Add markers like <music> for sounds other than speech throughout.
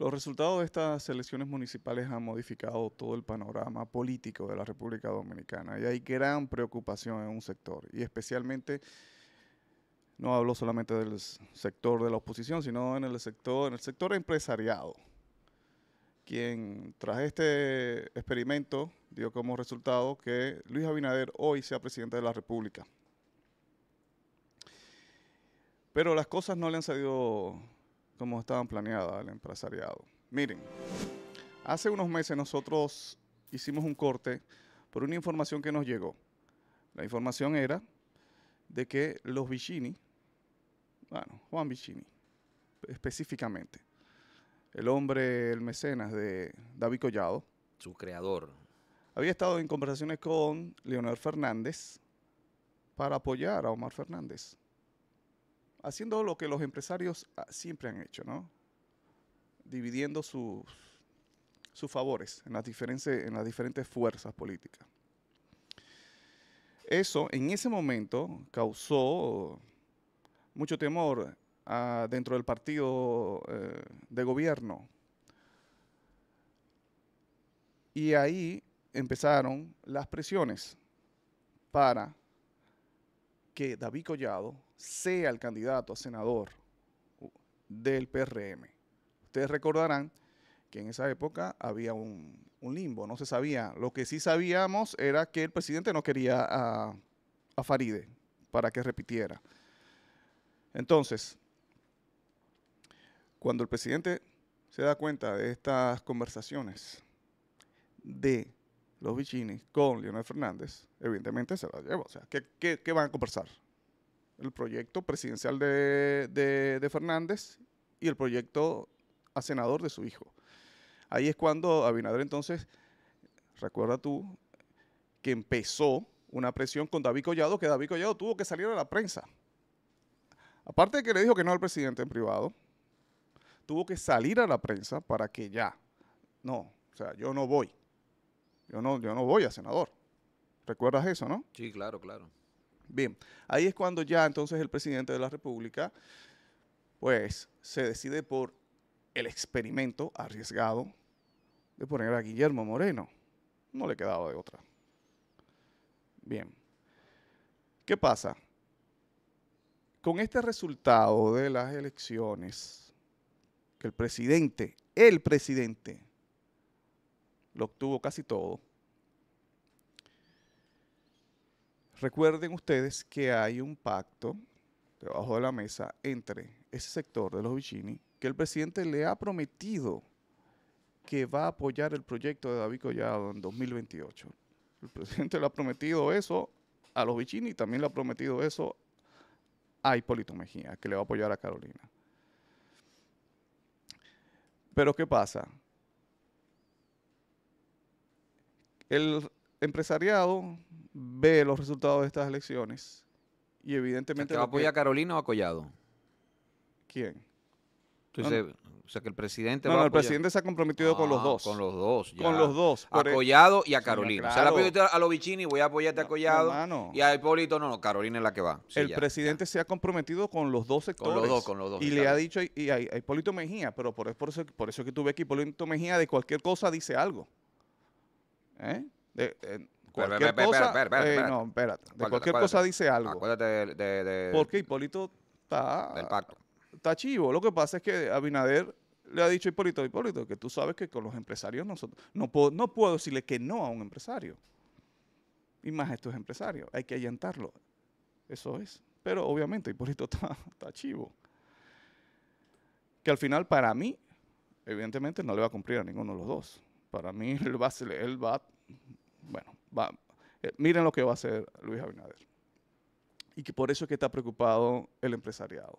Los resultados de estas elecciones municipales han modificado todo el panorama político de la República Dominicana y hay gran preocupación en un sector y especialmente no hablo solamente del sector de la oposición, sino en el sector en el sector empresariado. Quien tras este experimento dio como resultado que Luis Abinader hoy sea presidente de la República. Pero las cosas no le han salido como estaban planeadas el empresariado. Miren, hace unos meses nosotros hicimos un corte por una información que nos llegó. La información era de que los Vicini, bueno, Juan Vicini específicamente, el hombre, el mecenas de David Collado, su creador, había estado en conversaciones con Leonel Fernández para apoyar a Omar Fernández haciendo lo que los empresarios ah, siempre han hecho, ¿no? Dividiendo sus, sus favores en las, diferentes, en las diferentes fuerzas políticas. Eso en ese momento causó mucho temor ah, dentro del partido eh, de gobierno. Y ahí empezaron las presiones para que David Collado sea el candidato a senador del PRM. Ustedes recordarán que en esa época había un, limbo, no se sabía. Lo que sí sabíamos era que el presidente no quería a, Faride para que repitiera. Entonces, cuando el presidente se da cuenta de estas conversaciones de los Vicini con Leonel Fernández, evidentemente se las lleva. O sea, qué van a conversar? el proyecto presidencial de, Fernández y el proyecto a senador de su hijo. Ahí es cuando Abinader entonces, recuerda tú, que empezó una presión con David Collado, que David Collado tuvo que salir a la prensa. Aparte de que le dijo que no al presidente en privado, tuvo que salir a la prensa para que ya, no, o sea, yo no voy. Yo no, yo no voy a senador. ¿Recuerdas eso, no? Sí, claro, claro. Bien, ahí es cuando ya entonces el presidente de la República, pues, se decide por el experimento arriesgado de poner a Guillermo Moreno. No le quedaba de otra. Bien. ¿Qué pasa? Con este resultado de las elecciones, que el presidente, el presidente, lo obtuvo casi todo, Recuerden ustedes que hay un pacto debajo de la mesa entre ese sector de los Vicini que el presidente le ha prometido que va a apoyar el proyecto de David Collado en 2028. El presidente le ha prometido eso a los Vicini y también le ha prometido eso a Hipólito Mejía, que le va a apoyar a Carolina. Pero ¿qué pasa? El empresariado ve los resultados de estas elecciones y evidentemente... va apoya a Carolina o a Collado? ¿Quién? o sea que el presidente no, no el presidente se ha comprometido con los ah, dos. Con los dos, ya. Con los dos. A e- Collado y a Carolina. O sea, le a Lobichini, voy a apoyarte a Collado. y a Hipólito, no, no, Carolina es la que va. el presidente se ha comprometido con los dos sectores. Con los dos, con los dos. Y le ha dicho y, a, Hipólito Mejía, pero por, eso, por eso que tú ves que Hipólito Mejía de cualquier cosa dice algo. ¿Eh? De, cualquier cosa. no, De cualquier cosa dice algo. Acuérdate de. Porque Hipólito está. Está chivo. Lo que pasa es que Abinader le ha dicho a Hipólito, Hipólito, que tú sabes que con los empresarios nosotros. No puedo, no puedo decirle que no a un empresario. Y más estos empresarios. Hay que allantarlo. Eso es. Pero obviamente Hipólito <laughs> está, está chivo. Que al final, para mí, evidentemente no le va a cumplir a ninguno de los dos. Para mí, <laughs> él va, él va bueno, eh, miren lo que va a hacer Luis Abinader. Y que por eso es que está preocupado el empresariado.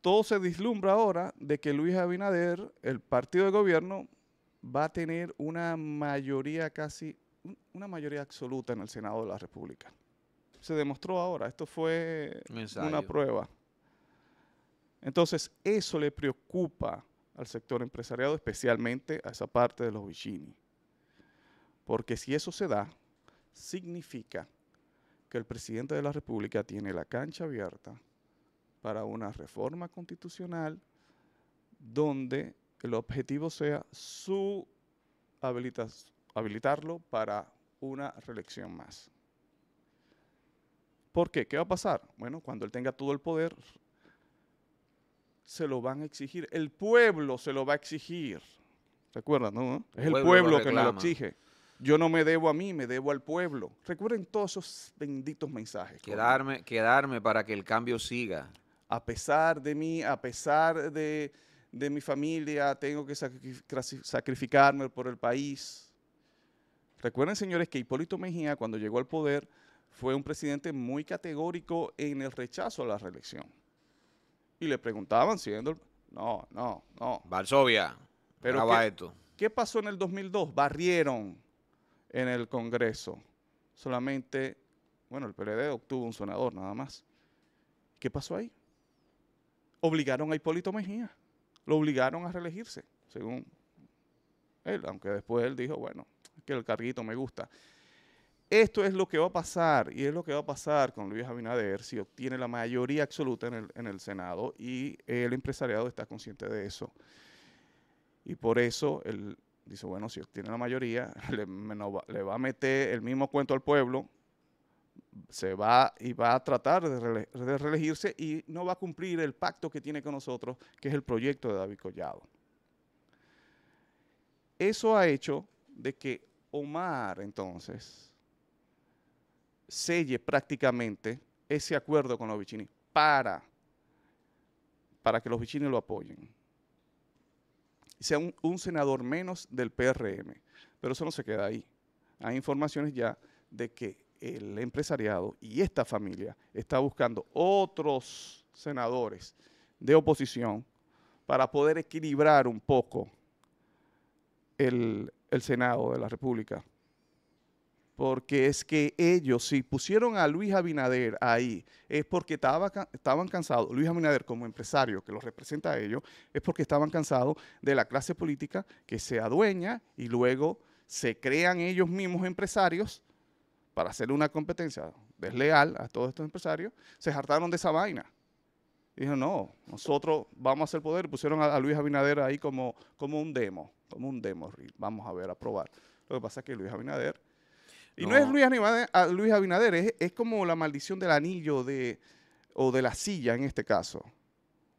Todo se dislumbra ahora de que Luis Abinader, el partido de gobierno, va a tener una mayoría casi, una mayoría absoluta en el Senado de la República. Se demostró ahora, esto fue una prueba. Entonces, eso le preocupa al sector empresariado, especialmente a esa parte de los bichini. Porque si eso se da, significa que el presidente de la República tiene la cancha abierta para una reforma constitucional donde el objetivo sea su habilitarlo para una reelección más. ¿Por qué? ¿Qué va a pasar? Bueno, cuando él tenga todo el poder, se lo van a exigir. El pueblo se lo va a exigir. ¿Recuerdan, no? Es el, pueblo, que lo exige. Yo no me debo a mí, me debo al pueblo. Recuerden todos esos benditos mensajes. Quedarme, quedarme para que el cambio siga. A pesar de mí, a pesar de, de mi familia, tengo que sacrificarme por el país. Recuerden, señores, que Hipólito Mejía, cuando llegó al poder, fue un presidente muy categórico en el rechazo a la reelección y le preguntaban siendo... No, no, no. Varsovia, Pero ¿qué, ¿Qué pasó en el 2002? Barrieron en el Congreso. Solamente, bueno, el PLD obtuvo un sonador, nada más. ¿Qué pasó ahí? Obligaron a Hipólito Mejía. Lo obligaron a reelegirse, según él, aunque después él dijo, bueno, que el carguito me gusta. Esto es lo que va a pasar y es lo que va a pasar con Luis Abinader si obtiene la mayoría absoluta en el, Senado y el empresariado está consciente de eso. Y por eso él dice, bueno, si obtiene la mayoría, <laughs> le, va, a meter el mismo cuento al pueblo, se va y va a tratar de, de, reelegirse y no va a cumplir el pacto que tiene con nosotros, que es el proyecto de David Collado. Eso ha hecho de que Omar, entonces, selle prácticamente ese acuerdo con los bichinis para, para que los bichinis lo apoyen. Sea un, senador menos del PRM, pero eso no se queda ahí. Hay informaciones ya de que el empresariado y esta familia está buscando otros senadores de oposición para poder equilibrar un poco el, el Senado de la República porque es que ellos, si pusieron a Luis Abinader ahí, es porque estaban cansados, Luis Abinader como empresario que los representa a ellos, es porque estaban cansados de la clase política que se adueña y luego se crean ellos mismos empresarios para hacer una competencia desleal a todos estos empresarios, se hartaron de esa vaina. Dijeron, no, nosotros vamos a hacer poder. Pusieron a, Luis Abinader ahí como, como un demo, como un demo. Vamos a ver, a probar. Lo que pasa es que Luis Abinader y no, es Luis, Abinader, ah, es, como la maldición del anillo de, o de la silla en este caso.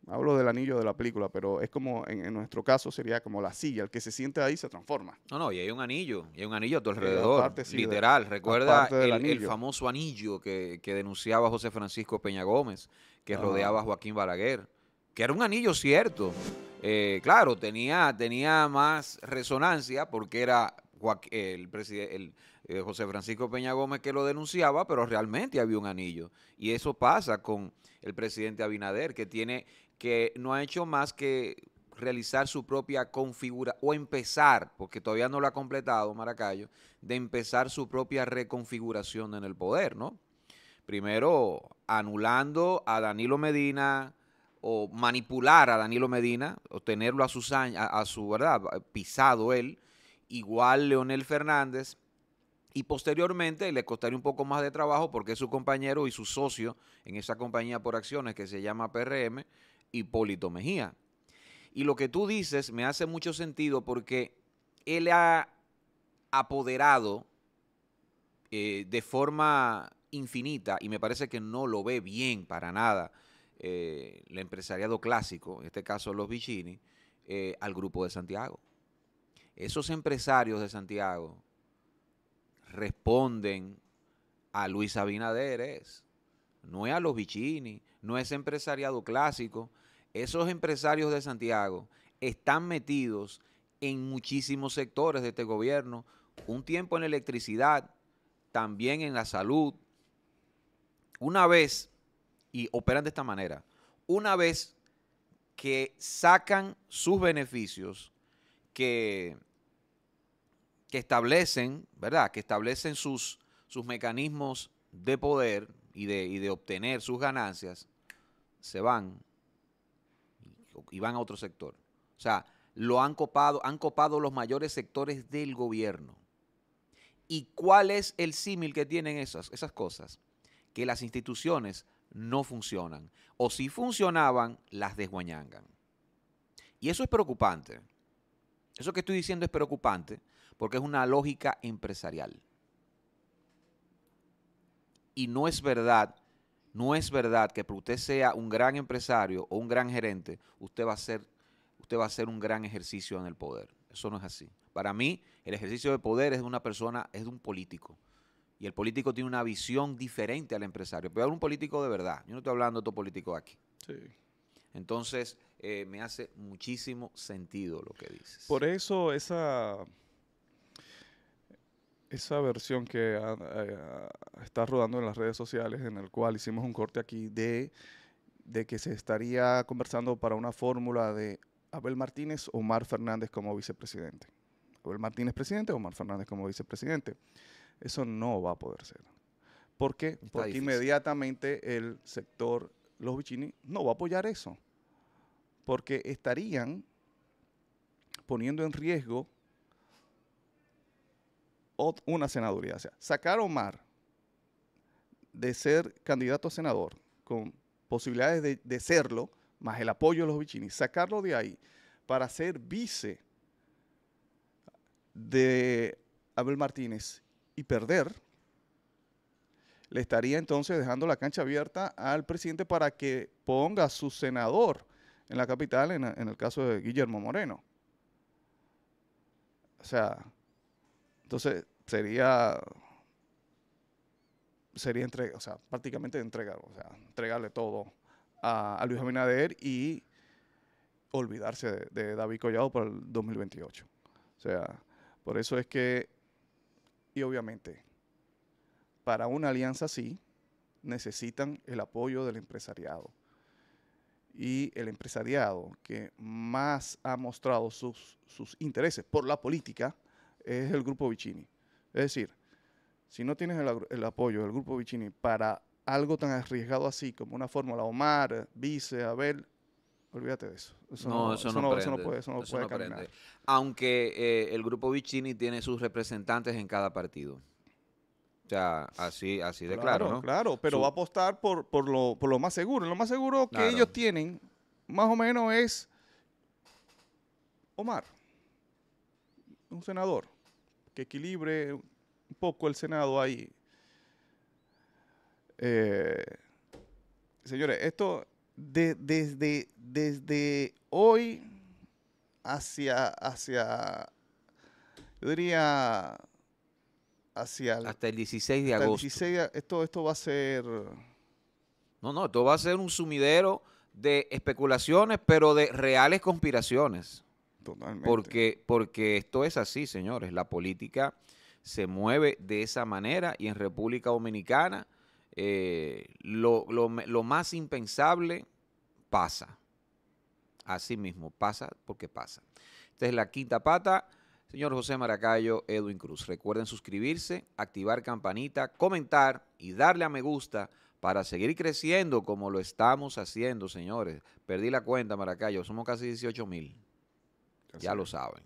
Hablo del anillo de la película, pero es como, en, nuestro caso, sería como la silla. El que se siente ahí se transforma. No, no, y hay un anillo, y hay un anillo a tu alrededor, literal. Recuerda el, famoso anillo que, denunciaba José Francisco Peña Gómez, que rodeaba a Joaquín Balaguer, que era un anillo cierto. Eh, claro, tenía, tenía más resonancia porque era el, presidente, el eh, José Francisco Peña Gómez que lo denunciaba, pero realmente había un anillo. Y eso pasa con el presidente Abinader, que tiene que no ha hecho más que realizar su propia configuración o empezar, porque todavía no lo ha completado Maracayo, de empezar su propia reconfiguración en el poder, ¿no? Primero anulando a Danilo Medina, o manipular a Danilo Medina, o tenerlo a su, a su ¿verdad? pisado él, igual Leonel Fernández, y posteriormente le costaría un poco más de trabajo porque es su compañero y su socio en esa compañía por acciones que se llama PRM, Hipólito Mejía. Y lo que tú dices me hace mucho sentido porque él ha apoderado eh, de forma infinita, y me parece que no lo ve bien para nada, eh, el empresariado clásico, en este caso los Vicini, eh, al grupo de Santiago esos empresarios de Santiago responden a Luis Abinaderes, no es a los Bichini, no es empresariado clásico. Esos empresarios de Santiago están metidos en muchísimos sectores de este gobierno, un tiempo en electricidad, también en la salud. Una vez, y operan de esta manera, una vez que sacan sus beneficios que, establecen, ¿verdad? Que establecen sus, mecanismos de poder y de, obtener sus ganancias, se van y van a otro sector. O sea, lo han copado, han copado los mayores sectores del gobierno. ¿Y cuál es el símil que tienen esas, esas cosas? Que las instituciones no funcionan. O si funcionaban, las desguañan. Y eso es preocupante. Eso que estoy diciendo es preocupante porque es una lógica empresarial. Y no es verdad, no es verdad que usted sea un gran empresario o un gran gerente, usted va a ser usted va a hacer un gran ejercicio en el poder. Eso no es así. Para mí, el ejercicio de poder es de una persona, es de un político. Y el político tiene una visión diferente al empresario. Pero es un político de verdad. Yo no estoy hablando de otro político aquí. Entonces, eh, me hace muchísimo sentido lo que dices. Por eso esa, esa versión que ah, eh, está rodando en las redes sociales, en el cual hicimos un corte aquí de, de que se estaría conversando para una fórmula de Abel Martínez, Omar Fernández como vicepresidente. Abel Martínez presidente, Omar Fernández como vicepresidente. Eso no va a poder ser. ¿Por qué? Porque inmediatamente el sector, los bichini, no va a apoyar eso porque estarían poniendo en riesgo una senaduría. O sea, sacar a Omar de ser candidato a senador con posibilidades de, serlo, más el apoyo de los bichinis, sacarlo de ahí para ser vice de Abel Martínez y perder, le estaría entonces dejando la cancha abierta al presidente para que ponga a su senador en la capital, en, el caso de Guillermo Moreno. O sea, entonces sería sería o sea, prácticamente entregar, o sea, entregarle todo a, Luis Abinader y olvidarse de, de, David Collado para el 2028. O sea, por eso es que, y obviamente, para una alianza así, necesitan el apoyo del empresariado y el empresariado que más ha mostrado sus, intereses por la política es el grupo Vicini. Es decir, si no tienes el, apoyo del grupo Vicini para algo tan arriesgado así como una fórmula Omar, Vice, Abel, olvídate de eso. no, eso, no, puede, eso no puede caminar. Aunque eh, el grupo Vicini tiene sus representantes en cada partido. O sea, así, así de claro, claro ¿no? Claro, pero va a apostar por, lo, más seguro. Lo más seguro que ellos tienen, más o menos, es Omar, un senador, que equilibre un poco el Senado ahí. Eh, señores, esto de, desde, desde hoy hacia, hacia, yo diría, hasta el 16 de agosto. El 16 esto, esto va a ser... No, no, esto va a ser un sumidero de especulaciones, pero de reales conspiraciones. Totalmente. Porque, porque esto es así, señores. La política se mueve de esa manera y en República Dominicana eh, lo, lo más impensable pasa. Así mismo, pasa porque pasa. Esta es la quinta pata señor José Maracayo, Edwin Cruz. Recuerden suscribirse, activar campanita, comentar y darle a me gusta para seguir creciendo como lo estamos haciendo, señores. Perdí la cuenta, Maracayo, somos casi 18 mil. Ya lo saben.